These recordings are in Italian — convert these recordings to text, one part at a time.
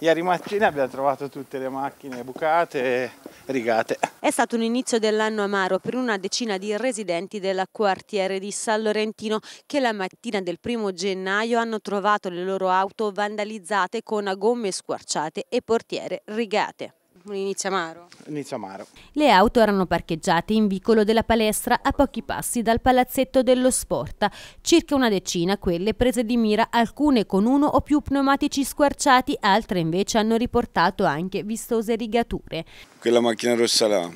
Ieri mattina abbiamo trovato tutte le macchine bucate e rigate. È stato un inizio dell'anno amaro per una decina di residenti del quartiere di San Lorentino che la mattina del primo gennaio hanno trovato le loro auto vandalizzate con gomme squarciate e portiere rigate. Inizia Amaro. Inizia Amaro. Le auto erano parcheggiate in vicolo della palestra a pochi passi dal palazzetto dello sport, circa una decina quelle prese di mira, alcune con uno o più pneumatici squarciati, altre invece hanno riportato anche vistose rigature. Quella macchina rossa là,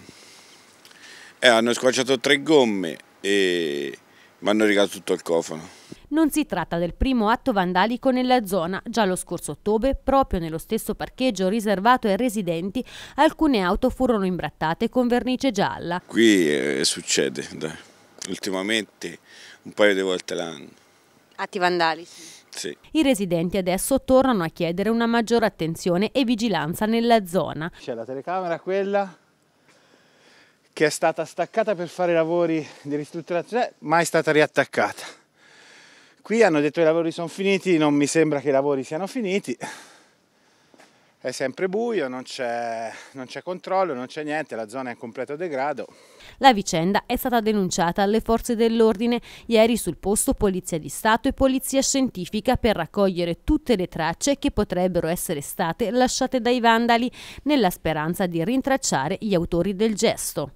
eh, hanno squarciato tre gomme e mi hanno rigato tutto il cofano. Non si tratta del primo atto vandalico nella zona. Già lo scorso ottobre, proprio nello stesso parcheggio riservato ai residenti, alcune auto furono imbrattate con vernice gialla. Qui eh, succede, dai. ultimamente un paio di volte l'anno. Atti vandalici? Sì. I residenti adesso tornano a chiedere una maggiore attenzione e vigilanza nella zona. C'è la telecamera quella che è stata staccata per fare lavori di ristrutturazione, ma è stata riattaccata. Qui hanno detto che i lavori sono finiti, non mi sembra che i lavori siano finiti. È sempre buio, non c'è, controllo, non c'è niente, la zona è in completo degrado. La vicenda è stata denunciata alle forze dell'ordine. Ieri sul posto Polizia di Stato e Polizia Scientifica per raccogliere tutte le tracce che potrebbero essere state lasciate dai vandali nella speranza di rintracciare gli autori del gesto.